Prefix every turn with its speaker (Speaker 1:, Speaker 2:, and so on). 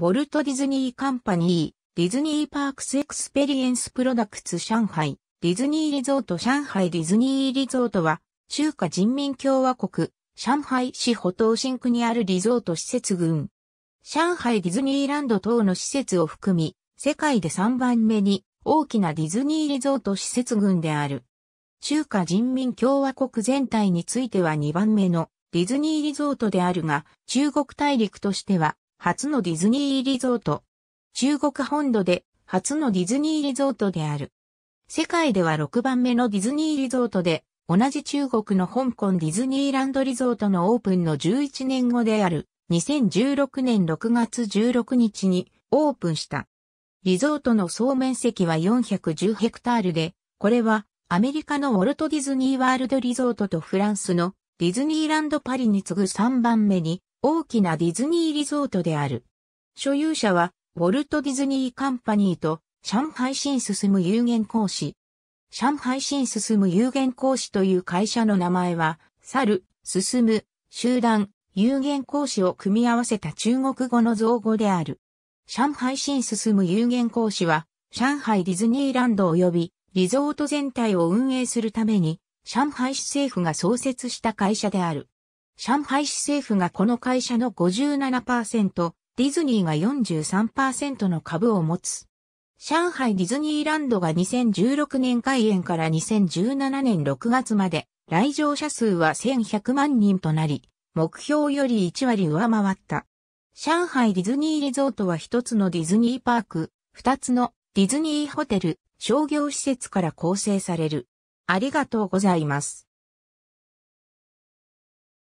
Speaker 1: ウォルト・ディズニー・カンパ
Speaker 2: ニー、ディズニー・パークス・エクスペリエンス・プロダクツ・上海、ディズニー・リゾート・上海ディズニー・リゾートは、中華人民共和国、上海市保東新区にあるリゾート施設群。上海ディズニーランド等の施設を含み、世界で3番目に大きなディズニーリゾート施設群である。中華人民共和国全体については2番目のディズニーリゾートであるが、中国大陸としては初のディズニーリゾート。中国本土で初のディズニーリゾートである。世界では6番目のディズニーリゾートで、同じ中国の香港ディズニーランドリゾートのオープンの11年後である2016年6月16日にオープンした。リゾートの総面積は410ヘクタールで、これはアメリカのウォルト・ディズニー・ワールド・リゾートとフランスのディズニーランド・パリに次ぐ3番目に大きなディズニーリゾートである。所有者は、ウォルト・ディズニー・カンパニーと、上海新進む有限公司。上海新進む有限公司という会社の名前は、猿、進む、集団、有限公司を組み合わせた中国語の造語である。上海新進む有限公司は、上海ディズニーランド及びリゾート全体を運営するために、上海市政府が創設した会社である。上海市政府がこの会社の57%、ディズニーが43%の株を持つ。上海ディズニーランドが2016年開園から2017年6月まで来場者数は1100万人となり、目標より1割上回った。上海ディズニーリゾートは一つのディズニーパーク、二つのディズニーホテル、商業施設から構成される。
Speaker 1: ありがとうございます。